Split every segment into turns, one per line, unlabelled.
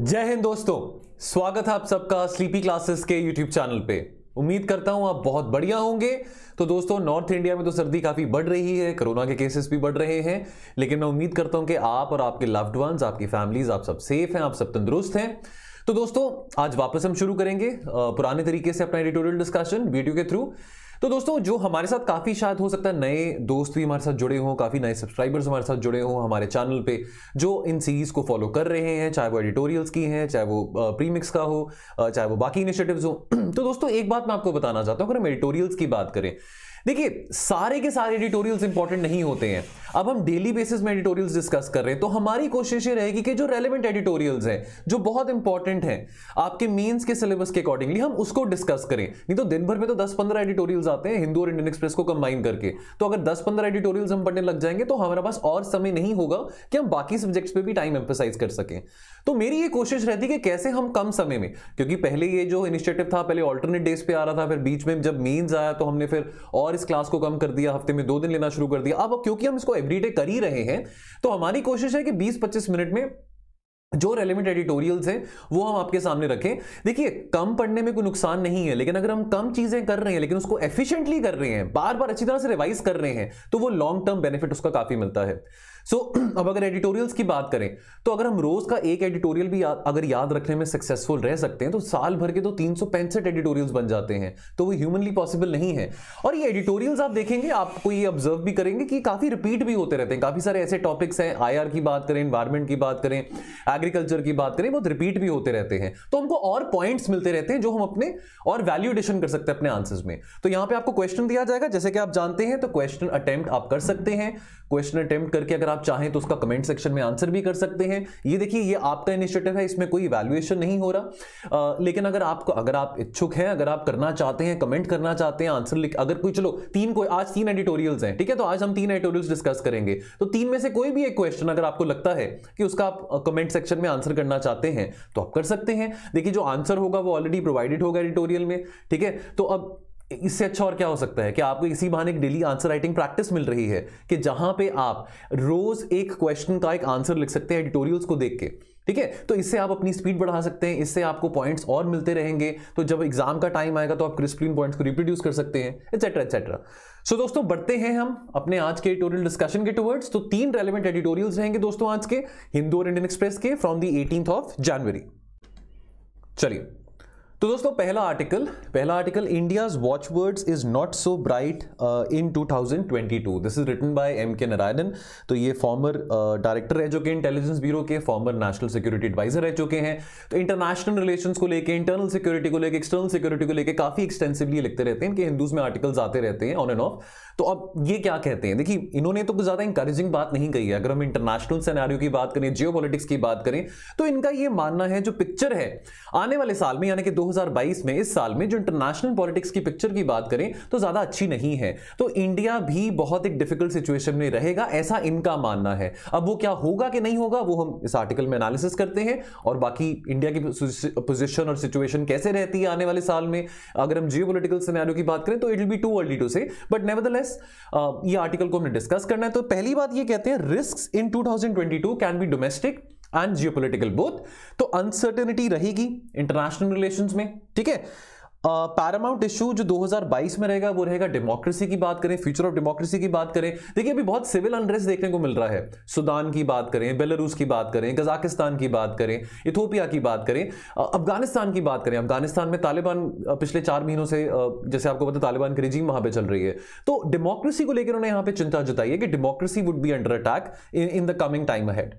जय हिंद दोस्तों स्वागत है आप सबका स्लीपी क्लासेस के यूट्यूब चैनल पे उम्मीद करता हूं आप बहुत बढ़िया होंगे तो दोस्तों नॉर्थ इंडिया में तो सर्दी काफ़ी बढ़ रही है कोरोना के केसेस भी बढ़ रहे हैं लेकिन मैं उम्मीद करता हूं कि आप और आपके लव्ड वंस आपकी फैमिलीज आप सब सेफ हैं आप सब तंदुरुस्त हैं तो दोस्तों आज वापस हम शुरू करेंगे पुराने तरीके से अपना एडिटोरियल डिस्कशन वीडियो के थ्रू तो दोस्तों जो हमारे साथ काफ़ी शायद हो सकता है नए दोस्त भी हमारे साथ जुड़े हों काफ़ी नए सब्सक्राइबर्स हमारे साथ जुड़े हों हमारे चैनल पे जो इन सीरीज़ को फॉलो कर रहे हैं चाहे वो एडिटोरियल्स की हैं चाहे वो प्रीमिक्स का हो चाहे वो बाकी इनिशिएटिव्स हो तो दोस्तों एक बात मैं आपको बताना चाहता हूँ अगर हम एडिटोरियल्स की बात करें देखिए सारे के सारे एडिटोरियल्स इंपॉर्टेंट नहीं होते हैं अब हम डेली बेसिस में एडिटोरियल्स डिस्कस कर रहे हैं तो हमारी कोशिश ये रहेगी कि जो रेलेवेंट एडिटोरियल्स हैं जो बहुत इंपॉर्टेंट हैं आपके मेंस के सिलेबस के अकॉर्डिंगली हम उसको डिस्कस करें नहीं तो दिन भर में तो 10-15 एडिटोरियल्स आते हैं हिंदू और इंडियन एक्सप्रेस को कंबाइन करके तो अगर दस पंद्रह एडिटोरियल्स हम पढ़ने लग जाएंगे तो हमारे पास और समय नहीं होगा कि हम बाकी सब्जेक्ट्स पर भी टाइम एम्फोसाइज कर सकें तो मेरी ये कोशिश रहती कि कैसे हम कम समय में क्योंकि पहले ये जो इनिशिएटिव था पहले ऑल्टरनेट डेज पे आ रहा था फिर बीच में जब मेन्स आया तो हमने फिर और और इस क्लास को कम कर दिया हफ्ते में दो दिन लेना शुरू कर दिया अब क्योंकि हम इसको एवरीडे कर ही रहे हैं तो हमारी कोशिश है कि 20-25 मिनट में जो रेलिवेंट एडिटोरियल्स हैं वो हम आपके सामने रखें देखिए कम पढ़ने में कोई नुकसान नहीं है लेकिन अगर हम कम चीज़ें कर रहे हैं लेकिन उसको एफिशिएंटली कर रहे हैं बार बार अच्छी तरह से रिवाइज कर रहे हैं तो वो लॉन्ग टर्म बेनिफिट उसका काफ़ी मिलता है सो so, अब अगर एडिटोरियल्स की बात करें तो अगर हम रोज का एक एडिटोरियल भी या, अगर याद रखने में सक्सेसफुल रह सकते हैं तो साल भर के तो तीन सौ पैंसठ एडिटोरियल्स बन जाते हैं तो वो ह्यूमनली पॉसिबल नहीं है और ये एडिटोरियल्स आप देखेंगे आपको ये ऑब्जर्व भी करेंगे कि काफी रिपीट भी होते रहते हैं काफी सारे ऐसे टॉपिक्स हैं आई की बात करें इन्वायरमेंट की बात करें एग्रीकल्चर की बात करें बहुत रिपीट भी होते रहते हैं तो हमको और पॉइंट्स मिलते रहते हैं जो हम अपने और वैल्यूडेशन कर सकते हैं अपने आंसर्स में तो यहां पे आपको क्वेश्चन दिया जाएगा जैसे कि आप जानते हैं तो क्वेश्चन अटेम्प्ट आप कर सकते हैं क्वेश्चन अटेम्प्ट करके अगर आप चाहें तो उसका कमेंट सेक्शन में आंसर भी कर सकते हैं ये देखिए ये आपका इनिशिएटिव है इसमें कोई इवैल्यूएशन नहीं हो रहा आ, लेकिन अगर आपको अगर आप इच्छुक हैं अगर आप करना चाहते हैं कमेंट करना चाहते हैं आंसर लिख अगर कोई चलो तीन कोई आज तीन एडिटोरियल्स हैं ठीक है तो आज हम तीन एडिटोरियल्स डिस्कस करेंगे तो तीन में से कोई भी एक क्वेश्चन अगर आपको लगता है कि उसका आप कमेंट सेक्शन में आंसर करना चाहते हैं तो आप कर सकते हैं देखिए जो आंसर होगा वो ऑलरेडी प्रोवाइडेड होगा एडिटोरियल में ठीक है तो अब इससे अच्छा और क्या हो सकता है कि आपको इसी बहाने एक डेली आंसर राइटिंग प्रैक्टिस मिल रही है कि जहां पे आप रोज एक क्वेश्चन का एक आंसर लिख सकते हैं एडिटोरियल्स को देख के ठीक है तो इससे आप अपनी स्पीड बढ़ा सकते हैं इससे आपको पॉइंट्स और मिलते रहेंगे तो जब एग्जाम का टाइम आएगा तो आप क्रिस्पलिन पॉइंट्स को रिप्रोड्यूस कर सकते हैं एक्सेट्रा एक्सेट्रा सो दोस्तों बढ़ते हैं हम अपने आज के एडिटोरियल डिस्कशन के टूवर्ड्स तो तीन रेलिवेंट एडिटोरियल्स रहेंगे दोस्तों आज के हिंदू और इंडियन एक्सप्रेस के from the eighteen of January चलिए तो दोस्तों पहला आर्टिकल पहला article India's watchwords is not so bright in 2022 this is written by M K Narayanan तो ये फॉर्मर डायरेक्टर uh, रह चुके हैं इंटेलिजेंस ब्यूरो के फॉर्मर नेशनल सिक्योरिटी एडवाइजर रह चुके हैं तो इंटरनेशनल रिलेशन को लेकर इंटरनल सिक्योरिटी को लेकर एक्सटर्नल सिक्योरिटी को लेकर काफी एक्सटेंसिवली लिखते रहते हैं इनके हिंदूज में आर्टिकल्स आते रहते हैं ऑन एंड ऑफ तो अब ये क्या कहते हैं देखिए इन्होंने तो कुछ ज्यादा इंकरेजिंग बात नहीं कही है अगर हम इंटरनेशनल सेनारियों की बात करें जियो की बात करें तो इनका यह मानना है जो पिक्चर है आने वाले साल में यानी कि दो में इस साल में जो इंटरनेशनल पॉलिटिक्स की पिक्चर की बात करें तो ज्यादा अच्छी नहीं है तो इंडिया भी बहुत एक डिफिकल्ट सिचुएशन में रहेगा ऐसा इनका मानना है अब वो क्या होगा कि नहीं होगा वो हम इस आर्टिकल में एनालिसिस करते हैं और बाकी इंडिया की पोजिशन और सिचुएशन कैसे रहती है आने वाले साल में अगर हम जियो पोलिटिकल की बात करें तो it will be too early to say but never progress uh, ये आर्टिकल को हमने डिस्कस करना है तो पहली बात ये कहते हैं risk in 2022 can be domestic and geopolitical both तो अनसर्टेनिटी रहेगी इंटरनेशनल रिलेशन में ठीक है पैरामाउंट uh, इशू जो 2022 में रहेगा वो रहेगा डेमोक्रेसी की बात करें फ्यूचर ऑफ डेमोक्रेसी की बात करें देखिए अभी बहुत सिविल अनरेस्ट देखने को मिल रहा है सुदान की बात करें बेलारूस की बात करें कजाकिस्तान की बात करें इथोपिया की बात करें अफगानिस्तान की बात करें अफगानिस्तान में तालिबान पिछले चार महीनों से जैसे आपको पता तालिबान की रिजीम वहां पर चल रही है तो डेमोक्रेसी को लेकर उन्होंने यहां पर चिंता जताई है कि democracy would be under attack in the coming time ahead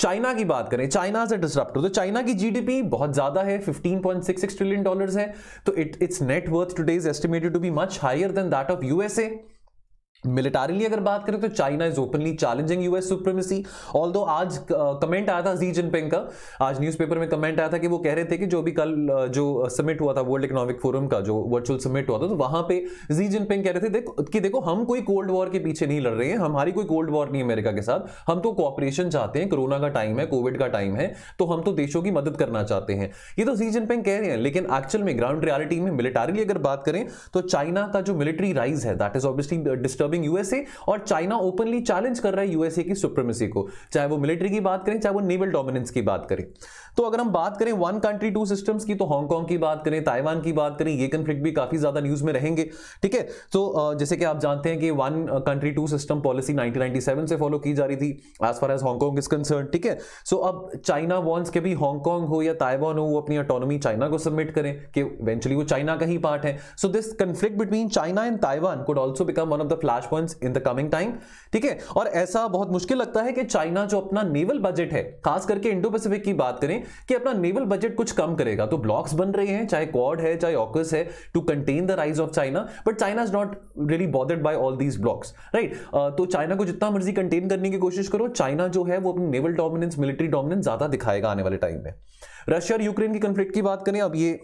China की बात करें चाइना से ए तो चाइना की जीडीपी बहुत ज्यादा है 15.66 ट्रिलियन डॉलर्स है तो it it's net worth today is estimated to be much higher than that of USA militarily अगर बात करें तो China is openly challenging US supremacy all आज कमेंट आया था जी जिनपिंग का आज न्यूज़पेपर में कमेंट आया था कि वो कह रहे थे कि जो भी कल जो समिट हुआ था वर्ल्ड इकोनॉमिक फोरम का जो वर्चुअल समिट हुआ था तो वहां पे जी जिनपिंग कह रहे थे देखो कि देखो हम कोई कोल्ड वॉर के पीछे नहीं लड़ रहे हैं हमारी कोई कोल्ड वॉर नहीं अमेरिका के साथ हम तो कॉपरेशन चाहते हैं कोरोना का टाइम है कोविड का टाइम है तो हम तो देशों की मदद करना चाहते हैं ये तो जी जिनपिंग कह रहे हैं लेकिन एक्चुअल में ग्राउंड रियालिटी में मिलिटारीली अगर बात करें तो चाइना का जो मिलिट्री राइज है that is obviously disturb dissolving USA और चाइना ओपनली चैलेंज कर रहा है यूएसए की सुप्रीमेसी को चाहे वो मिलिट्री की बात करें चाहे वो नेवल डोमिनेंस की बात करें तो अगर हम बात करें वन कंट्री टू सिस्टम्स की तो हांगकांग की बात करें ताइवान की बात करें ये कन्फ्लिक्ट भी काफ़ी ज़्यादा न्यूज़ में रहेंगे ठीक है तो जैसे कि आप जानते हैं कि one country two system policy 1997 से फॉलो की जा रही थी as far as Hong Kong is concern ठीक है सो अब चाइना वॉन्ट्स के भी हांगकांग हो या ताइवान हो वो अपनी अटोनोमी चाइना को सबमिट करें कि इवेंचुअली वो चाइना का ही पार्ट है so this conflict between China and Taiwan could also become one of the flash point in the coming time ठीक है और ऐसा बहुत मुश्किल लगता है कि चाइना जो अपना नेवल बजट है खास करके इंडो पैसिफिक की बात करें कि अपना नेवल बजट कुछ कम करेगा तो ब्लॉक्स बन रहे हैं चाहे क्वाड है चाहे ऑकस है to contain the rise of China but China is not really bothered by all these blocs right तो चाइना को जितना मर्जी कंटेन करने की कोशिश करो चाइना जो है वो अपनी नेवल डोमिनेंस मिलिट्री डोमिनेंस ज्यादा दिखाएगा आने वाले टाइम में रशिया और यूक्रेन की कंफ्लिक्ट की बात करें अब ये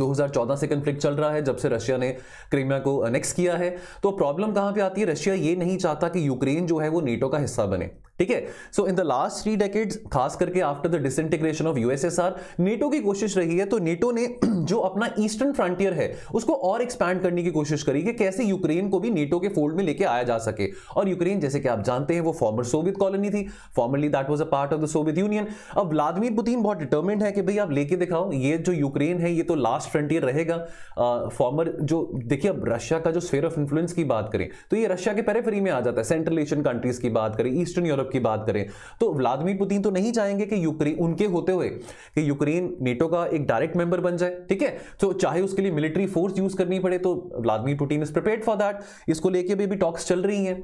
2014 से कंफ्लिक्ट चल रहा है जब से रशिया ने क्रीमिया को अनेक्स किया है तो प्रॉब्लम कहां पे आती है रशिया ये नहीं चाहता कि यूक्रेन जो है वो नेटो का हिस्सा बने ठीक है so in the last three decade खास करके after the disintegration of USSR NATO की कोशिश रही है तो नेटो ने जो अपना ईस्टर्न फ्रंटियर है उसको और एक्सपैंड करने की कोशिश करी कि कैसे यूक्रेन को भी नेटो के फोल्ड में लेके आया जा सके और यूक्रेन जैसे कि आप जानते हैं वो फॉर्मर सोवियत कॉलोनी थी formerly that was a part of the Soviet Union अब व्लादिमिर पुतिन बहुत डिटर्मेंट है कि भाई आप लेके दिखाओ ये जो यूक्रेन है ये तो लास्ट फ्रंटियर रहेगा फॉर्मर जो देखिए अब रशिया का जो स्फेयर ऑफ इन्फ्लुएंस की बात करें तो ये रशिया के पेरेफरी में आ जाता है सेंट्रल एशियन कंट्रीज की बात करें ईस्टर्न यूरोप यूरोप की बात करें तो व्लादिमीर पुतिन तो नहीं चाहेंगे कि यूक्रेन उनके होते हुए कि यूक्रेन नेटो का एक डायरेक्ट मेंबर बन जाए ठीक है तो चाहे उसके लिए मिलिट्री फोर्स यूज करनी पड़े तो Vladimir Putin is prepare for that इसको लेके भी अभी टॉक्स तो चल रही है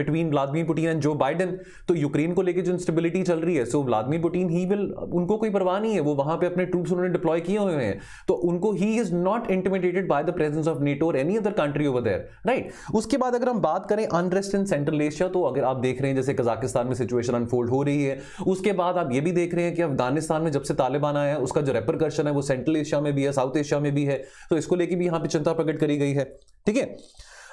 between Vladimir Putin and Joe Biden तो यूक्रेन को लेकर जो इंस्टेबिलिटी चल रही है so Vladimir Putin he will उनको कोई परवाह नहीं है वो वहां पर अपने ट्रूप्स उन्होंने डिप्लॉय किए हुए हैं तो उनको he is not intimidated by the presence of NATO और any other country over there right उसके बाद अगर हम बात करें अनरेस्ट इन सेंट्रल एशिया तो अगर आप देख रहे हैं जैसे कजाक पाकिस्तान में सिचुएशन अनफोल्ड हो रही है उसके बाद आप ये भी देख रहे हैं कि अफगानिस्तान में जब से तालिबान आया है उसका जो रेपरकर्शन है वो सेंट्रल एशिया में भी है साउथ एशिया में भी है तो इसको लेकर भी यहाँ पर चिंता प्रकट करी गई है ठीक है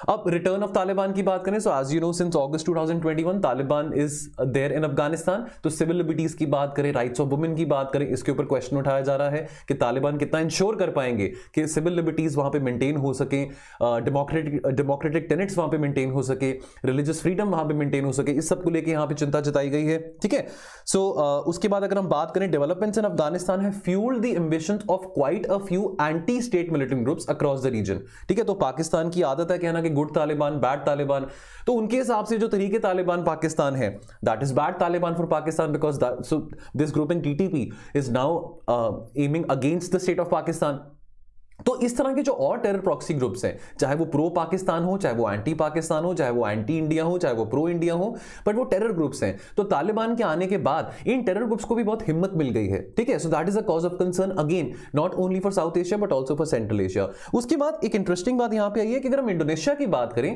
अब रिटर्न ऑफ तालिबान की बात करें so as you know since August 2021 Taliban is there in Afghanistan तो सिविल लिबर्टीज की बात करें राइट्स ऑफ वुमेन की बात करें इसके ऊपर क्वेश्चन उठाया जा रहा है कि तालिबान कितना इंश्योर कर पाएंगे कि सिविल लिबर्टीज वहां पे मेंटेन हो सके डेमोक्रेटिक डेमोक्रेटिक टेनेट्स वहां पे मेंटेन हो सके रिलीजियस फ्रीडम वहां पर मेंटेन हो सके इस सबको लेकर लेके यहाँ पे चिंता जताई गई है ठीक है सो उसके बाद अगर हम बात करें डेवलपमेंट्स इन अफगानिस्तान है fuel the ambition of quite a few anti state militant groups across the region ठीक है तो पाकिस्तान की आदत है कहना कि गुड तालिबान बैड तालिबान तो उनके हिसाब से जो तरीके तालिबान पाकिस्तान है that is bad Taliban for Pakistan because this group in T T P is now aiming against the state of Pakistan तो इस तरह के जो और टेरर प्रॉक्सी ग्रुप्स हैं चाहे वो प्रो पाकिस्तान हो चाहे वो एंटी पाकिस्तान हो चाहे वो एंटी इंडिया हो चाहे वो प्रो इंडिया हो बट वो टेरर ग्रुप्स हैं तो तालिबान के आने के बाद इन टेरर ग्रुप्स को भी बहुत हिम्मत मिल गई है ठीक है so that is a cause of concern again not only for South Asia but also for Central Asia उसके बाद एक इंटरेस्टिंग बात यहाँ पे आई है कि अगर हम इंडोनेशिया की बात करें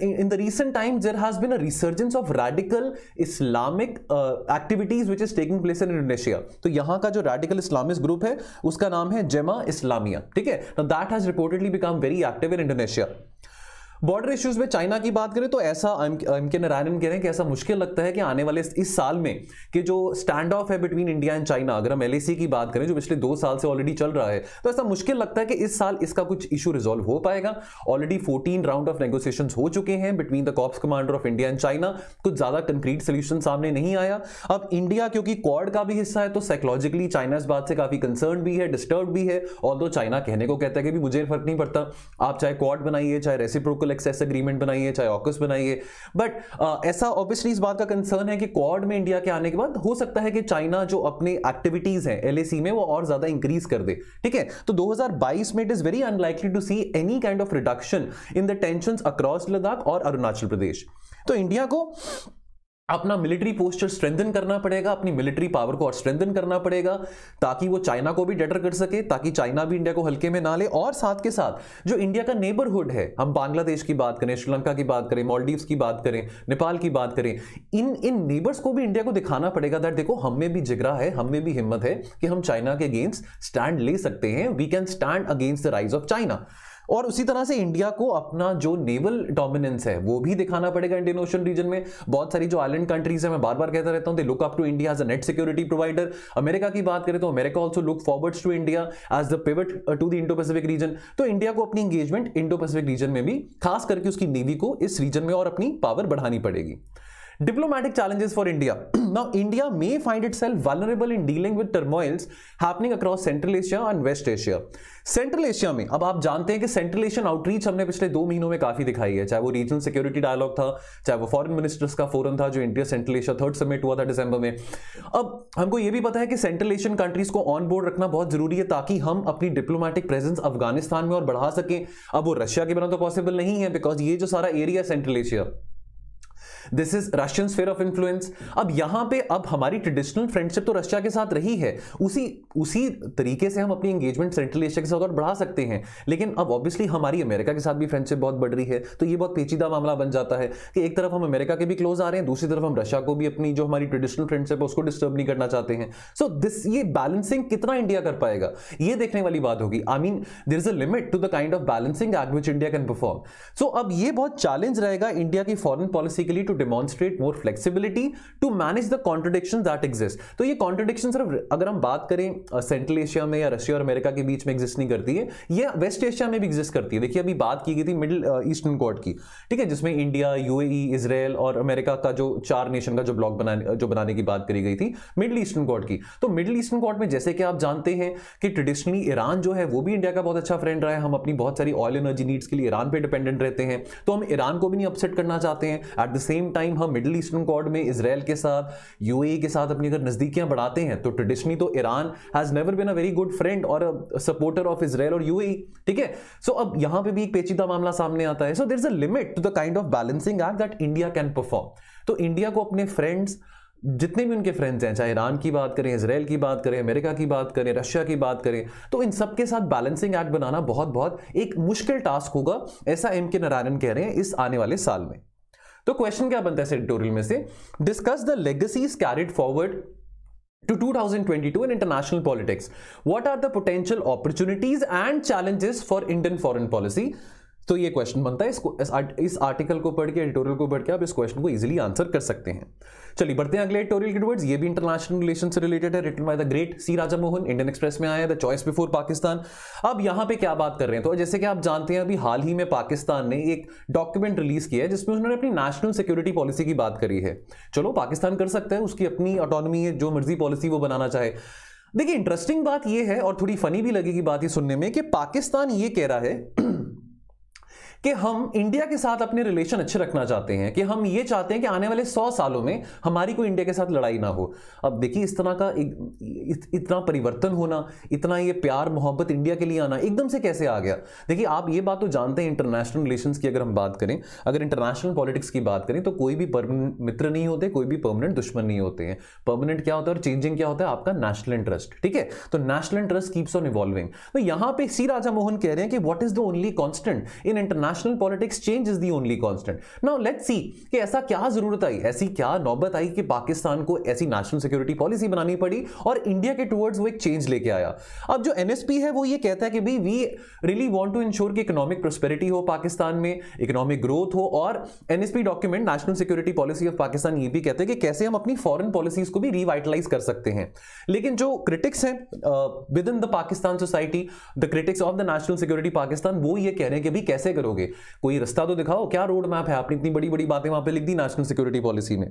in the recent time there has been a resurgence of radical Islamic activities which is taking place in Indonesia तो यहाँ का जो रेडिकल इस्लामिक ग्रुप है उसका नाम है जेमा इस्लामिया ठीक है Now that has reportedly become very active in Indonesia. Border issues में चाइना की बात करें तो ऐसा एम के नारायणन कह रहे हैं कि ऐसा मुश्किल लगता है कि आने वाले इस साल में कि जो स्टैंड ऑफ है बिटवीन इंडिया एंड चाइना अगर हम एल की बात करें जो पिछले दो साल से ऑलरेडी चल रहा है तो ऐसा मुश्किल लगता है कि इस साल इसका कुछ इशू रिजोल्व हो पाएगा already fourteen round of negotiation हो चुके हैं between the corps commander of India and China कुछ ज्यादा कंक्रीट सोल्यूशन सामने नहीं आया अब इंडिया क्योंकि क्वाड का भी हिस्सा है तो साइकोलॉजिकली चाइना इस बात से काफी कंसर्न भी है डिस्टर्ब भी है और चाइना कहने को कहता है कि मुझे फर्क नहीं पड़ता आप चाहे क्वाड बनाइए चाहे रेसिप्रोकल म्यूचुअल एक्सेस अग्रीमेंट बनाइए चाहे ऑकस बनाइए बट uh, ऐसा ऑब्वियसली इस बात का कंसर्न है कि क्वाड में इंडिया के आने के बाद हो सकता है कि चाइना जो अपनी एक्टिविटीज हैं एल में वो और ज्यादा इंक्रीज कर दे ठीक है तो 2022 में it is very unlikely to see any kind of reduction in the tension across Ladakh और अरुणाचल प्रदेश तो इंडिया को अपना मिलिट्री पोस्चर स्ट्रेंथन करना पड़ेगा अपनी मिलिट्री पावर को और स्ट्रेंथन करना पड़ेगा ताकि वो चाइना को भी डेटर कर सके ताकि चाइना भी इंडिया को हल्के में ना ले और साथ के साथ जो इंडिया का नेबरहुड है हम बांग्लादेश की बात करें श्रीलंका की बात करें मॉलडीव्स की बात करें नेपाल की बात करें इन इन नेबर्स को भी इंडिया को दिखाना पड़ेगा दैट देखो हम में भी जिगरा है हम में भी हिम्मत है कि हम चाइना के अगेंस्ट स्टैंड ले सकते हैं we can stand against the rise of China और उसी तरह से इंडिया को अपना जो नेवल डोमिनेंस है वो भी दिखाना पड़ेगा इंडियन ओशन रीजन में बहुत सारी जो आइलैंड कंट्रीज है मैं बार बार कहता रहता हूं they look up to India as a net security provider America की बात करें तो America also look forward to India as the pivot to the Indo Pacific region तो इंडिया को अपनी एंगेजमेंट इंडो पैसिफिक रीजन में भी खास करके उसकी नेवी को इस रीजन में और अपनी पावर बढ़ानी पड़ेगी diplomatic challenges for India Now, India may find itself vulnerable in dealing with turmoils happening across Central Asia and West Asia. Central Asia में अब आप जानते हैं कि सेंट्रल एशियन आउटरीच हमने पिछले दो महीनों में काफी दिखाई है चाहे वो रीजनल सिक्योरिटी डायलॉग था चाहे वो फॉरेन मिनिस्टर्स का फोरम था जो India Central Asia third summit हुआ था दिसंबर में अब हमको ये भी पता है कि सेंट्रल एशियन कंट्रीज को ऑन बोर्ड रखना बहुत जरूरी है ताकि हम अपनी डिप्लोमेटिक प्रेजेंस अफगानिस्तान में और बढ़ा सकें अब वो रशिया के बिना तो पॉसिबल नहीं है बिकॉज ये जो सारा area Central Asia this is Russian sphere of influence अब यहां पे अब हमारी ट्रेडिशनल फ्रेंडशिप तो रशिया के साथ रही है उसी उसी तरीके से हम अपनी एंगेजमेंट सेंट्रल एशिया के साथ और बढ़ा सकते हैं लेकिन अब ऑब्वियसली हमारी अमेरिका के साथ भी फ्रेंडशिप बहुत बढ़ रही है तो ये बहुत पेचीदा मामला बन जाता है कि एक तरफ हम अमेरिका के भी क्लोज आ रहे हैं दूसरी तरफ हम रशिया को भी अपनी जो हमारी ट्रेडिशनल फ्रेंडशिप है उसको डिस्टर्ब नहीं करना चाहते हैं सो दिस ये बैलेंसिंग कितना इंडिया कर पाएगा ये देखने वाली बात होगी I mean there is a limit to the kind of balancing at which India can perform so अब ये बहुत चैलेंज रहेगा इंडिया की फॉरन पॉलिसी के लिए to demonstrate more flexibility to manage the contradiction that exist तो ये कॉन्ट्रोडिक्शन सिर्फ अगर हम बात करें सेंट्रल एशिया में या रशिया और अमेरिका के बीच में एग्जिस्ट नहीं करती है यह वेस्ट एशिया में भी एग्जिस्ट करती है देखिए अभी बात की गई थी मिडिल ईस्टर्न कॉर्ड की ठीक है जिसमें इंडिया यूएई इसराइल और अमेरिका का जो चार नेशन का जो ब्लॉक बनाने जो बनाने की बात करी गई थी मिडिल ईस्टर्न कॉर्ड की तो मिडिल ईस्टर्न कॉर्ड में जैसे कि आप जानते हैं कि ट्रेडिशनली ईरान जो है वो भी इंडिया का बहुत अच्छा फ्रेंड रहा है हम अपनी बहुत सारी ऑयल एनर्जी नीड्स के लिए ईरान पर डिपेंडेंट रहते हैं तो हम ईरान को भी नहीं अपसेट करना चाहते हैं at the same same time हम मिडिल ईस्टर्न कॉर्ड में इसराइल के साथ यू e के साथ अपनी अगर नज़दीकियां बढ़ाते हैं तो ट्रेडिशनली तो Iran has never been a very good friend और सपोर्टर ऑफ इसराइल और यू e, ठीक है सो अब यहाँ पे भी एक पेचीदा मामला सामने आता है so there is a limit to the kind of balancing act that India can perform तो इंडिया को अपने फ्रेंड्स जितने भी उनके फ्रेंड्स हैं चाहे ईरान की बात करें इसराइल की बात करें अमेरिका की बात करें रशिया की बात करें तो इन सब के साथ बैलेंसिंग एक्ट बनाना बहुत बहुत एक मुश्किल टास्क होगा ऐसा एम के नारायण कह रहे हैं इस आने वाले साल में तो क्वेश्चन क्या बनता है इस एडिटोरियल में से discuss the legacies carried forward to 2022 in international politics. What are the potential opportunities and challenges for Indian foreign policy? तो ये क्वेश्चन बनता है इसको इस, आर्ट, इस आर्टिकल को पढ़ के एडिटोरियल को पढ़ के आप इस क्वेश्चन को इजीली आंसर कर सकते हैं चलिए बढ़ते हैं अगले एडिटोरियल की वर्ड्स ये भी इंटरनेशनल रिलेशन से रिलेटेड है written by the great C Raja Mohan Indian Express में आया द चॉइस बिफोर पाकिस्तान अब यहाँ पे क्या बात कर रहे हैं तो जैसे कि आप जानते हैं अभी हाल ही में पाकिस्तान ने एक डॉक्यूमेंट रिलीज किया है जिसमें उन्होंने अपनी नेशनल सिक्योरिटी पॉलिसी की बात करी है चलो पाकिस्तान कर सकता है उसकी अपनी ऑटोनमी है जो मर्जी पॉलिसी वो बनाना चाहे देखिए इंटरेस्टिंग बात यह है और थोड़ी फनी भी लगेगी बात ये सुनने में कि पाकिस्तान ये कह रहा है कि हम इंडिया के साथ अपने रिलेशन अच्छे रखना चाहते हैं कि हम ये चाहते हैं कि आने वाले सौ सालों में हमारी कोई इंडिया के साथ लड़ाई ना हो अब देखिए इस तरह का इत, इतना परिवर्तन होना इतना ये प्यार मोहब्बत इंडिया के लिए आना एकदम से कैसे आ गया देखिए आप ये बात तो जानते हैं इंटरनेशनल रिलेशन की अगर हम बात करें अगर इंटरनेशनल पॉलिटिक्स की बात करें तो कोई भी मित्र नहीं होते कोई भी परमानेंट दुश्मन नहीं होते हैं परमानेंट क्या होता है और चेंजिंग क्या होता है आपका नेशनल इंटरेस्ट ठीक है तो national interest keeps on evolving तो यहां पे सी राजा मोहन कह रहे हैं कि what is the only constant in international national politics change is the only constant now let's see कि ऐसा क्या जरूरत आई ऐसी क्या नौबत आई कि पाकिस्तान को ऐसी नेशनल सिक्योरिटी पॉलिसी बनानी पड़ी और इंडिया के टूवर्ड्स वो एक चेंज लेके आया अब जो एनएसपी है वो ये कहता है कि भाई we really want to ensure कि इकोनॉमिक प्रोस्पेरिटी हो पाकिस्तान में इकोनॉमिक ग्रोथ हो और NSP document national security policy of Pakistan ये भी कहते हैं कि कैसे हम अपनी फॉरन पॉलिसीज को भी रिवाइटलाइज कर सकते हैं लेकिन जो क्रिटिक्स हैं within the Pakistan society the critics of the national security Pakistan वो ये कह रहे हैं कि भाई कैसे करोगे करोगे कोई रास्ता तो दिखाओ क्या रोड मैप है आपने इतनी बड़ी बड़ी बातें वहां पे लिख दी नेशनल सिक्योरिटी पॉलिसी में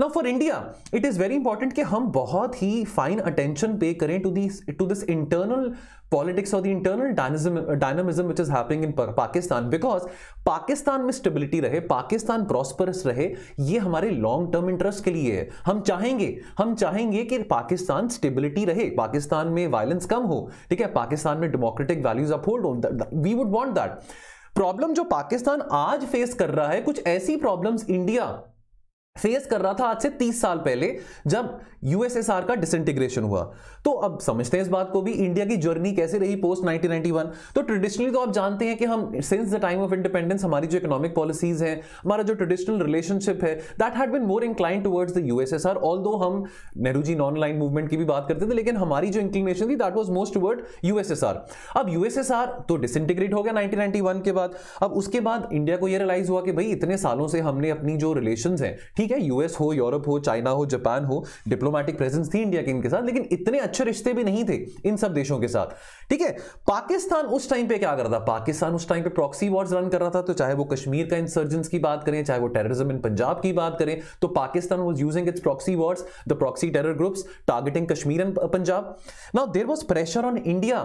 ना for India it is very important कि हम बहुत ही फाइन अटेंशन पे करें to this to this internal politics और the internal dynamism which is happening in Pakistan because Pakistan में स्टेबिलिटी रहे पाकिस्तान प्रॉस्परस रहे ये हमारे लॉन्ग टर्म इंटरेस्ट के लिए है हम चाहेंगे हम चाहेंगे कि पाकिस्तान स्टेबिलिटी रहे पाकिस्तान में वायलेंस कम हो ठीक है पाकिस्तान में डेमोक्रेटिक वैल्यूज अपहोल्ड हो we would want that problem जो पाकिस्तान आज फेस कर रहा है कुछ ऐसी प्रॉब्लम्स इंडिया फेस कर रहा था आज से 30 साल पहले जब यूएसएसआर का डिसइंटीग्रेशन हुआ तो अब समझते हैं इस बात को भी इंडिया की जर्नी कैसे रही पोस्ट 1991 तो ट्रेडिशनली तो आप जानते हैं कि हम since the time of independence हमारी जो इकोनॉमिक पॉलिसीज हैं हमारा जो ट्रेडिशनल रिलेशनशिप है that had been more incline towards the USSR all हम Nehru ji non aligned movement की भी बात करते थे लेकिन हमारी जो इंक्लिनेशन थी that was most toward USSR अब यूएसएसआर तो डिसइंटीग्रेट हो गया 1991 के बाद अब उसके बाद इंडिया को यह रियलाइज हुआ कि भाई इतने सालों से हमने अपनी जो रिलेशन है ठीक है यूएस हो यूरोप हो चाइना हो जापान हो डिप्लो डिप्लोमेटिक प्रेजेंस थी इंडिया के इनके साथ लेकिन इतने अच्छे रिश्ते भी नहीं थे इन सब देशों के साथ ठीक है पाकिस्तान उस टाइम पे क्या कर रहा था पाकिस्तान उस टाइम पे प्रॉक्सी वॉर्स रन कर रहा था तो चाहे वो कश्मीर का इंसर्जेंस की बात करें चाहे वो टेररिज्म इन पंजाब की बात करें तो Pakistan was using its proxy wars the proxy terror groups targeting Kashmir and Punjab now there was pressure on India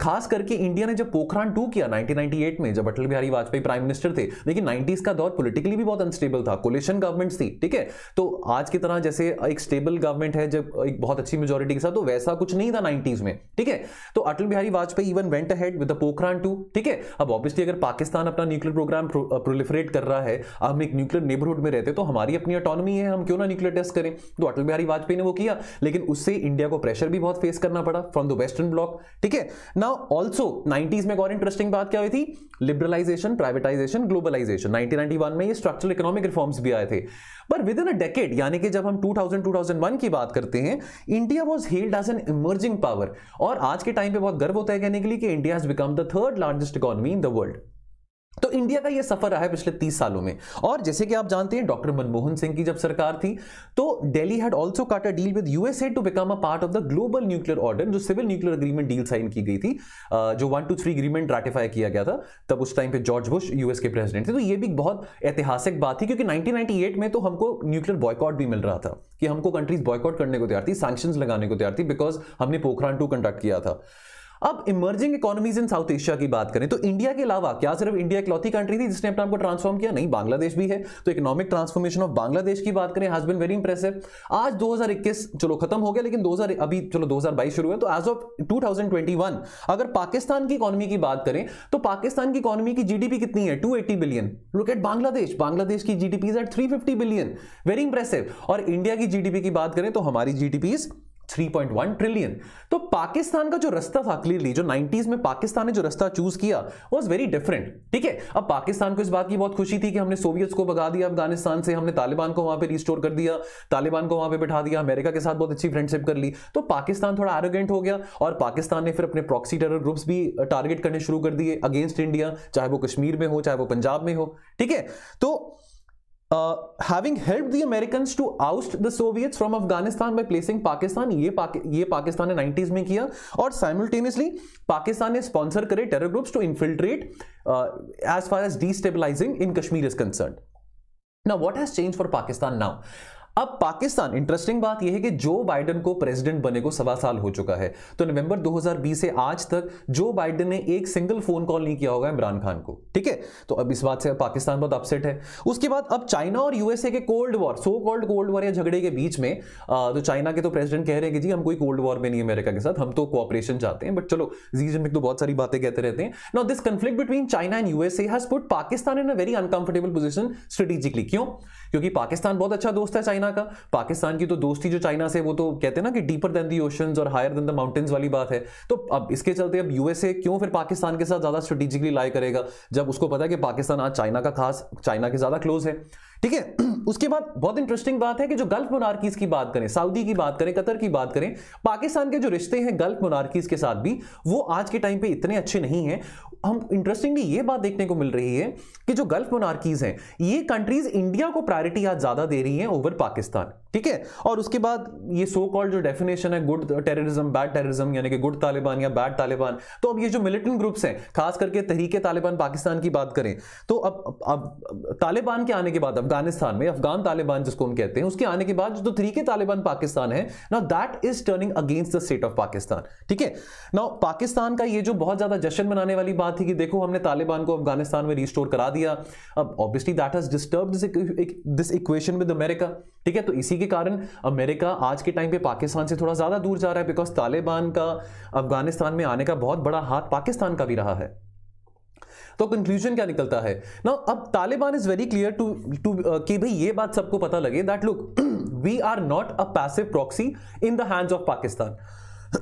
खास करके इंडिया ने जब पोखरान टू किया 1998 में जब अटल बिहारी वाजपेयी प्राइम मिनिस्टर थे लेकिन 90s का दौर पॉलिटिकली भी बहुत अनस्टेबल था कोलेशन गवर्नमेंट्स थी ठीक है तो आज की तरह जैसे एक स्टेबल गवर्नमेंट है जब एक बहुत अच्छी मेजोरिटी के साथ तो वैसा कुछ नहीं था नाइनटीज में ठीक है तो Atal Bihari Vajpayee even went ahead with Pokhran two ठीक है अब ऑब्वियसली अगर पाकिस्तान अपना न्यूक्लियर प्रोग्राम प्रोलिफरेट कर रहा है हम एक न्यूक्लियर नेबरहुड में रहते तो हमारी अपनी अटोनमी है हम क्यों ना न्यूक्लियर टेस्ट करें तो अटल बिहारी वाजपेयी ने वो किया लेकिन उससे इंडिया को प्रेशर भी बहुत फेस करना पड़ा फ्रॉम द वेस्टर्न ब्लॉक ठीक है नाउ ऑल्सो नाइनटीज में एक और इंटरेस्टिंग बात क्या हुई थी लिबरलाइजेशन प्राइवेटाइजेशन ग्लोबलाइजेशन नाइनटीन में ये स्ट्रक्चरल इकोनॉमिक रिफॉर्म्स भी आए थे पर विद इन अ डेकेड यानी कि जब हम 2000 2001 2001 की बात करते हैं India was held as an emerging power और आज के टाइम पे बहुत गर्व होता है कहने के लिए कि India has become the third largest economy in the world तो इंडिया का ये सफर रहा है पिछले तीस सालों में और जैसे कि आप जानते हैं डॉक्टर मनमोहन सिंह की जब सरकार थी तो Delhi had also cut a deal with USA to become a part of the global nuclear order जो civil nuclear agreement deal sign की गई थी जो one two three agreement ratify किया गया था तब उस टाइम पर जॉर्ज बुश यूएस के प्रेसिडेंट थे तो ये भी बहुत ऐतिहासिक बात थी क्योंकि नाइनटीन में तो हमको न्यूक्लियर बॉयकॉट भी मिल रहा था कि हमको कंट्रीज बॉयकॉट करने को तैयार थी सैक्शन लगाने को तैयार थी बिकॉज हमने पोखरान टू कंडक्ट किया था अब emerging economies in South Asia की बात करें तो इंडिया के अलावा क्या सिर्फ इंडिया इकलौती कंट्री थी जिसने अपने आपको ट्रांसफॉर्म किया नहीं बांग्लादेश भी है तो इकोनॉमिक ट्रांसफॉर्मेशन ऑफ बांग्लादेश की बात करें हैज बिन वेरी इंप्रेसिव आज 2021 चलो खत्म हो गया लेकिन 2000 अभी चलो 2022 शुरू है तो एज ऑफ 2021 अगर पाकिस्तान की इकोनॉमी की बात करें तो पाकिस्तान की इकोनॉमी की जीडीपी कितनी है 280 billion look at Bangladesh Bangladesh की GDP is at 350 billion very impressive और इंडिया की जीडीपी की बात करें तो हमारी जीडीपी इज 3.1 ट्रिलियन तो पाकिस्तान का जो रास्ता था क्लियरली जो 90s में पाकिस्तान ने जो रास्ता चूज किया वॉज वेरी डिफरेंट ठीक है अब पाकिस्तान को इस बात की बहुत खुशी थी कि हमने सोवियत को भगा दिया अफगानिस्तान से हमने तालिबान को वहां पर रिस्टोर कर दिया तालिबान को वहां पर बैठा दिया अमेरिका के साथ बहुत अच्छी फ्रेंडशिप कर ली तो पाकिस्तान थोड़ा एरोगेंट हो गया और पाकिस्तान ने फिर अपने प्रॉक्सी टेरर ग्रुप्स भी टारगेट करने शुरू कर दिए अगेंस्ट इंडिया चाहे वो कश्मीर में हो चाहे वो पंजाब में हो ठीक है तो uh, having helped the Americans to oust the Soviets from Afghanistan by placing Pakistan, ye पाक, ye Pakistan ने 90s mein किया or simultaneously Pakistan is sponsor kare terror groups to infiltrate uh, as far as destabilizing in Kashmir is concerned. Now, what has changed for Pakistan now? अब Pakistan interesting बात यह है कि जो Biden को president बने को सवा साल हो चुका है तो नवंबर 2020 से आज तक जो बाइडन ने एक सिंगल फोन कॉल नहीं किया होगा इमरान खान को ठीक है तो अब इस बात से पाकिस्तान बहुत अपसेट है उसके बाद अब चाइना और यूएसए के cold war so called cold war या झगड़े के बीच में तो चाइना के तो प्रेसिडेंट कह रहे हैं कि जी हम कोई कोल्ड वॉर में नहीं अमेरिका के साथ हम तो कोऑपरेशन चाहते हैं बट चलो जी जिनमें तो बहुत सारी बातें कहते रहते हैं now this conflict between China and USA has put Pakistan in a very uncomfortable position strategically क्यों क्योंकि पाकिस्तान बहुत अच्छा दोस्त है चाइना चाइना का पाकिस्तान की तो दोस्ती जो चाइना से वो तो कहते हैं ना कि डीपर देन दी ओशन और हायर देन द माउंटेन्स वाली बात है तो अब इसके चलते अब यूएसए क्यों फिर पाकिस्तान के साथ ज़्यादा स्ट्रेटेजिकली लाई करेगा जब उसको पता है कि पाकिस्तान आज चाइना का खास चाइना के ज़्यादा क्लोज है ठीक है उसके बाद बहुत इंटरेस्टिंग बात है कि जो गल्फ मोनार्कीज की बात करें सऊदी की बात करें कतर की बात करें पाकिस्तान के जो रिश्ते हैं गल्फ मोनार्कीज के साथ भी वो आज के टाइम पे इतने अच्छे नहीं हैं हम इंटरेस्टिंगली ये बात देखने को मिल रही है कि जो गल्फ मोनार्कीज हैं ये कंट्रीज इंडिया को प्रायोरिटी आज ज़्यादा दे रही हैं ओवर पाकिस्तान ठीक है और उसके बाद ये सो कॉल्ड जो डेफिनेशन है गुड टेररिज्म बैड टेररिज्म यानी कि गुड तालिबान या बैड तालिबान तो अब ये जो मिलिटेंट ग्रुप्स हैं खास करके तहरीके तालिबान पाकिस्तान की बात करें तो अब, अब तालिबान के आने के बाद अब अफगानिस्तान में अफगान तालिबान जिसको हम कहते हैं उसके आने के बाद जो तरीके तालिबान पाकिस्तान है ना that is turning against the state of Pakistan ठीक है ना पाकिस्तान का ये जो बहुत ज्यादा जश्न मनाने वाली बात थी कि देखो हमने तालिबान को अफगानिस्तान में रिस्टोर करा दिया अब obviously that has disturb this equation with America ठीक है तो इसी के कारण अमेरिका आज के टाइम पे पाकिस्तान से थोड़ा ज्यादा दूर जा रहा है बिकॉज तालिबान का अफगानिस्तान में आने का बहुत बड़ा हाथ पाकिस्तान का भी रहा है तो कंक्लूजन क्या निकलता है ना अब Taliban is very clear to to कि भाई ये बात सबको पता लगे that look we are not a passive proxy in the hands of Pakistan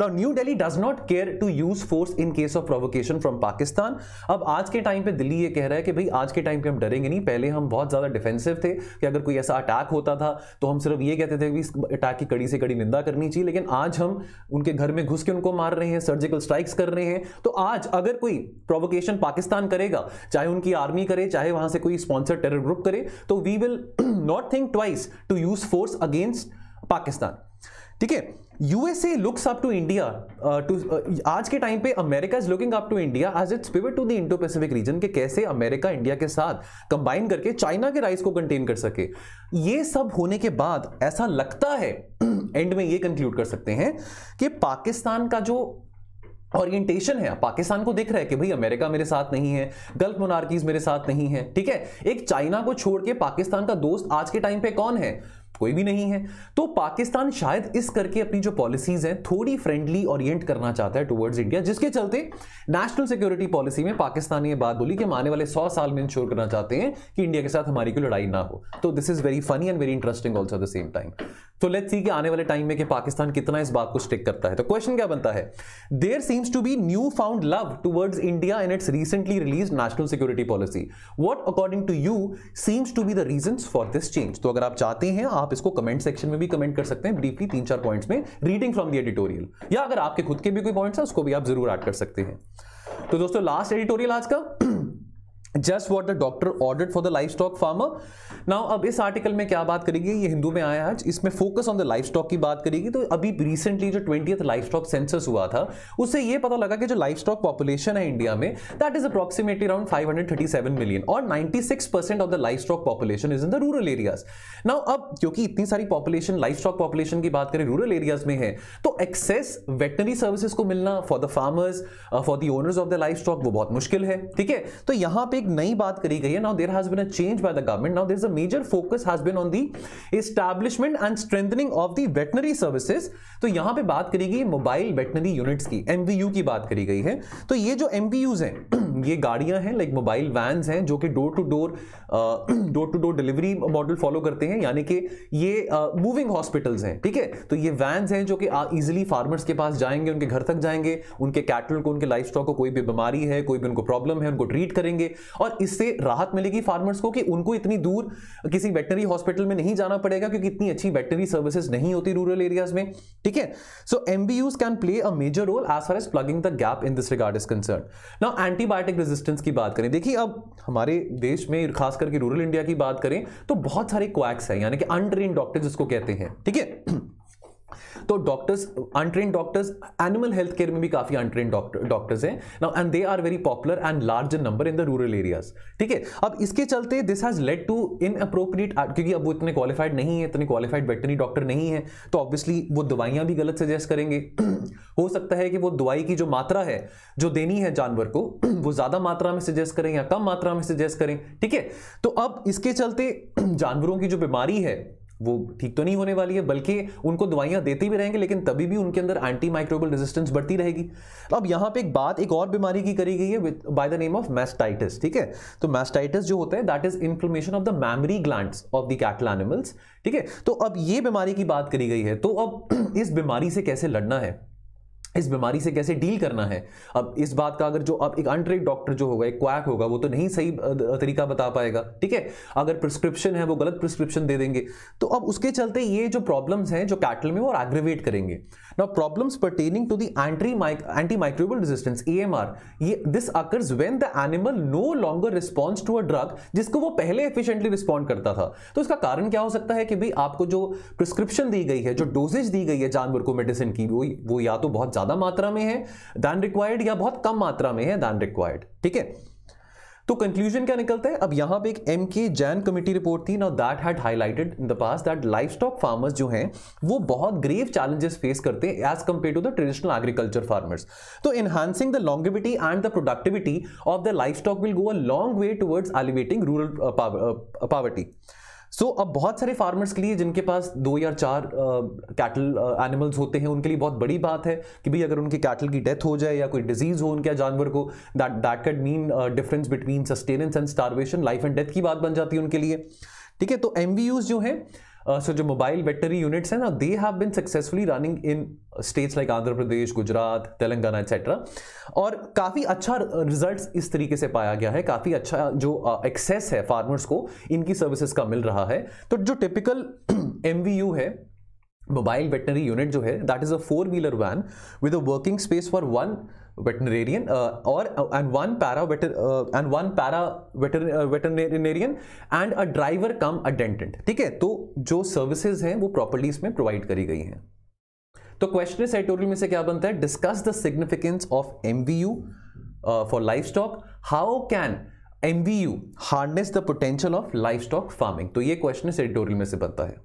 now new delhi does not care to use force in case of provocation from pakistan अब आज के टाइम पे दिल्ली ये कह रहा है कि भाई आज के टाइम पे हम डरेंगे नहीं पहले हम बहुत ज़्यादा डिफेंसिव थे कि अगर कोई ऐसा अटैक होता था तो हम सिर्फ ये कहते थे कि इस अटैक की कड़ी से कड़ी निंदा करनी चाहिए लेकिन आज हम उनके घर में घुस के उनको मार रहे हैं सर्जिकल स्ट्राइक्स कर रहे हैं तो आज अगर कोई प्रोवोकेशन पाकिस्तान करेगा चाहे उनकी आर्मी करे चाहे वहां से कोई स्पॉन्सर टेरर ग्रुप करे तो we will not think twice to use force against Pakistan ठीक है USA looks up to India. To uh, India uh, आज के टाइम पे America is looking up to India as its pivot to the Indo Pacific region के कैसे America India के साथ combine करके चाइना के राइस को कंटेन कर सके ये सब होने के बाद ऐसा लगता है एंड में ये कंक्लूड कर सकते हैं कि पाकिस्तान का जो ऑरिएंटेशन है पाकिस्तान को दिख रहा है कि भाई अमेरिका मेरे साथ नहीं है गल्फ मोनार्कीज मेरे साथ नहीं है ठीक है एक चाइना को छोड़ के पाकिस्तान का दोस्त आज के टाइम पे कौन है कोई भी नहीं है तो पाकिस्तान शायद इस करके अपनी जो पॉलिसीज हैं थोड़ी फ्रेंडली ओरिएंट करना चाहता है टुवर्ड्स इंडिया जिसके चलते नेशनल सिक्योरिटी पॉलिसी में पाकिस्तान ने यह बात बोली कि हम आने वाले सौ साल में इंश्योर करना चाहते हैं कि इंडिया के साथ हमारी कोई लड़ाई ना हो तो this is very funny and very interesting also the same time तो लेट्स सी कि आने वाले टाइम में कि पाकिस्तान कितना इस बात को स्टिक करता है तो क्वेश्चन क्या बनता है there seems to be new found love towards India and its recently release national security policy what according to you seems to be the reason for this change तो अगर आप चाहते हैं आप इसको कमेंट सेक्शन में भी कमेंट कर सकते हैं ब्रीफली तीन चार पॉइंट्स में रीडिंग फ्रॉम द एडिटोरियल या अगर आपके खुद के भी कोई पॉइंट्स हैं उसको भी आप जरूर ऐड कर सकते हैं तो दोस्तों लास्ट एडिटोरियल आज का just what the doctor order for the livestock farmer now अब इस आर्टिकल में क्या बात करेगी ये हिंदू में आया आज इसमें focus on the livestock की बात करेगी तो अभी रिसेंटली जो ट्वेंटी लाइफ स्टॉक सेंसस हुआ था उससे ये पता लगा कि जो लाइफ स्टॉक पॉपुलेशन है इंडिया में that is approximately around five hundred thirty seven million और six percent of the livestock population is in the rural areas now अब क्योंकि इतनी सारी पॉपुलेशन लाइफ स्टॉक पॉपुलेशन की बात करें रूरल एरियाज में है तो एक्सेस वेटनरी सर्विसेज को मिलना for the farmers for the owners of the livestock वो बहुत मुश्किल है ठीक है तो यहां पर एक नई बात करी गई है now there has been a change by the government now there is a major focus has been on the establishment and strengthening of the veterinary services तो यहां पे बात करी गई मोबाइल वेटनरी यूनिट्स की एमवीयू की बात करी गई है तो ये जो एमवीयूज हैं ये गाड़ियां हैं लाइक मोबाइल वैन्स हैं जो कि door to door door to door delivery model follow करते हैं यानी कि ये मूविंग uh, हॉस्पिटल्स हैं ठीक है तो ये वैन्स हैं जो कि इजिली फार्मर्स के पास जाएंगे उनके घर तक जाएंगे उनके कैटल को उनके लाइफ स्टॉक को कोई भी बीमारी है कोई भी उनको प्रॉब्लम है उनको ट्रीट करेंगे और इससे राहत मिलेगी फार्मर्स को कि उनको इतनी दूर किसी वेटनरी हॉस्पिटल में नहीं जाना पड़ेगा क्योंकि इतनी अच्छी वेटनरी सर्विसेज नहीं होती रूरल एरियाज में ठीक है so M B Us can play a major role as far as plugging the gap in this regard is concern now antibiotic resistance की बात करें देखिए अब हमारे देश में खास करके रूरल इंडिया की बात करें तो बहुत सारे क्वैक्स हैं यानी कि अनट्रेन डॉक्टर जिसको कहते हैं ठीक है तो doctors untrained doctors animal health care में भी काफी अनट्रेन डॉक्टर्स हैं now and they are very popular and large number in the rural areas ठीक है अब इसके चलते this has led to inappropriate क्योंकि अब वो इतने क्वालिफाइड नहीं है इतने क्वालिफाइड वेटनरी डॉक्टर नहीं है तो ऑब्वियसली वो दवाइयां भी गलत सजेस्ट करेंगे हो सकता है कि वो दवाई की जो मात्रा है जो देनी है जानवर को वो ज्यादा मात्रा में सजेस्ट करें या कम मात्रा में सजेस्ट करें ठीक है तो अब इसके चलते जानवरों की जो बीमारी है वो ठीक तो नहीं होने वाली है बल्कि उनको दवाइयां देते भी रहेंगे लेकिन तभी भी उनके अंदर एंटी माइक्रोबल रेजिस्टेंस बढ़ती रहेगी अब यहां पे एक बात एक और बीमारी की करी गई है with by the name of mastitis ठीक है तो मैस्टाइटिस जो होता है that is inflammation of the mammary gland of the cattle animals ठीक है तो अब ये बीमारी की बात करी गई है तो अब इस बीमारी से कैसे लड़ना है इस बीमारी से कैसे डील करना है अब इस बात का अगर जो अब एक अनट्रेड डॉक्टर जो होगा एक क्वैक होगा वो तो नहीं सही तरीका बता पाएगा ठीक है अगर प्रिस्क्रिप्शन है वो गलत प्रिस्क्रिप्शन दे देंगे तो अब उसके चलते ये जो प्रॉब्लम्स हैं जो कैटल में वो एग्रेवेट करेंगे now problems pertaining to the anti anti microbial resistance uh ये this occurs when the animal no longer response to a drug जिसको वो पहले एफिशियंटली रिस्पॉन्ड करता था तो इसका कारण क्या हो सकता है कि भाई आपको जो प्रिस्क्रिप्शन दी गई है जो डोजेज दी गई है जानवर को मेडिसिन की वो वो या तो बहुत ज्यादा मात्रा में है दैन रिक्वायर्ड या बहुत कम मात्रा में है दैन रिक्वायर्ड ठीक है तो कंक्लूजन क्या निकलता है अब यहां पे एक M K Jain committee report थी now that had highlighted in the past that livestock farmers जो हैं वो बहुत ग्रेव चैलेंजेस फेस करते हैं as compare to the traditional agriculture farmers तो enhancing the longevity and the productivity of the livestock will go a long way towards elevating rural poverty uh, uh so so, अब बहुत सारे farmers के लिए जिनके पास दो या चार कैटल एनिमल्स होते हैं उनके लिए बहुत बड़ी बात है कि भाई अगर उनके कैटल की डेथ हो जाए या कोई डिजीज हो उनके जानवर को that that could mean difference between sustenance and starvation life and death की बात बन जाती है उनके लिए ठीक है तो एम जो है सो uh, जो मोबाइल बैटरी यूनिट्स हैं ना they have been successfully running in states like Andhra Pradesh Gujarat Telangana etcetera और काफ़ी अच्छा रिजल्ट्स इस तरीके से पाया गया है काफ़ी अच्छा जो एक्सेस uh, है फार्मर्स को इनकी सर्विसेज का मिल रहा है तो जो टिपिकल एम है मोबाइल वेटनरी यूनिट जो है that is a four wheeler van with a working space for one veterinarian और and one para and one para veterinarian and a driver cum attendant ठीक है तो जो सर्विसेज हैं वो प्रॉपर्टीज में प्रोवाइड करी गई हैं तो क्वेश्चन एडिटोरियल में से क्या बनता है discuss the significance of M V U for livestock how can M V U harness the potential of livestock farming तो ये क्वेश्चन इस एडिटोरियल में से बनता है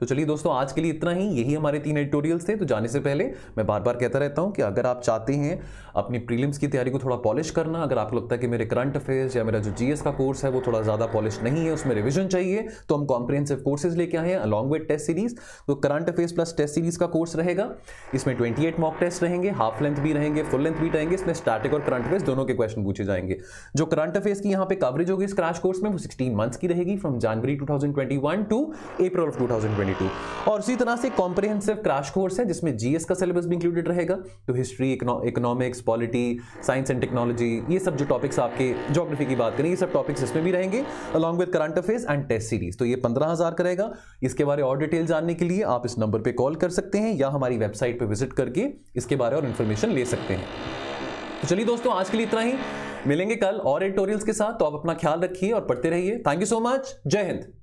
तो चलिए दोस्तों आज के लिए इतना ही यही हमारे तीन एडिटोरियल्स थे तो जाने से पहले मैं बार बार कहता रहता हूँ कि अगर आप चाहते हैं अपनी प्रीलिम्स की तैयारी को थोड़ा पॉलिश करना अगर आपको लगता है कि मेरे करंट अफेयर्स या मेरा जो जीएस का कोर्स है वो थोड़ा ज़्यादा पॉलिश नहीं है उसमें रिविजन चाहिए तो हम कॉम्प्रिहेंसिव कोर्सेज लेके आए हैं अलॉन्ग विद टेस्ट सीरीज तो current affairs plus test series का कोर्स रहेगा इसमें ट्वेंटी एट मॉक टेस्ट रहेंगे हाफ लेंथ भी रहेंगे फुल लेंथ भी रहेंगे इसमें स्टार्टिक और करंट अफेयर्स दोनों के क्वेश्चन पूछे जाएंगे जो करंट अफेयर्स की यहाँ पर कवरेज होगी इस क्रैश कोर्स में वो सिक्सटीन मंथ्स की रहेगी from January to to April of two 2022 और इसी तरह से कॉम्प्रिहेंसिव क्रैश कोर्स है जिसमें जीएस का सिलेबस भी इंक्लूडेड रहेगा तो history economics polity science and technology ये सब जो टॉपिक्स आपके जोग्राफी की बात करें ये सब टॉपिक्स इसमें भी रहेंगे along with current affairs and test series तो ये पंद्रह हज़ार का रहेगा इसके बारे और डिटेल जानने के लिए आप इस नंबर पर कॉल कर सकते हैं या हमारी वेबसाइट पर विजिट करके इसके बारे और इन्फॉर्मेशन ले सकते हैं तो चलिए दोस्तों आज के लिए इतना ही मिलेंगे कल और एडिटोरियल्स के साथ तो आप अपना ख्याल रखिए और पढ़ते रहिए थैंक यू सो मच जय हिंद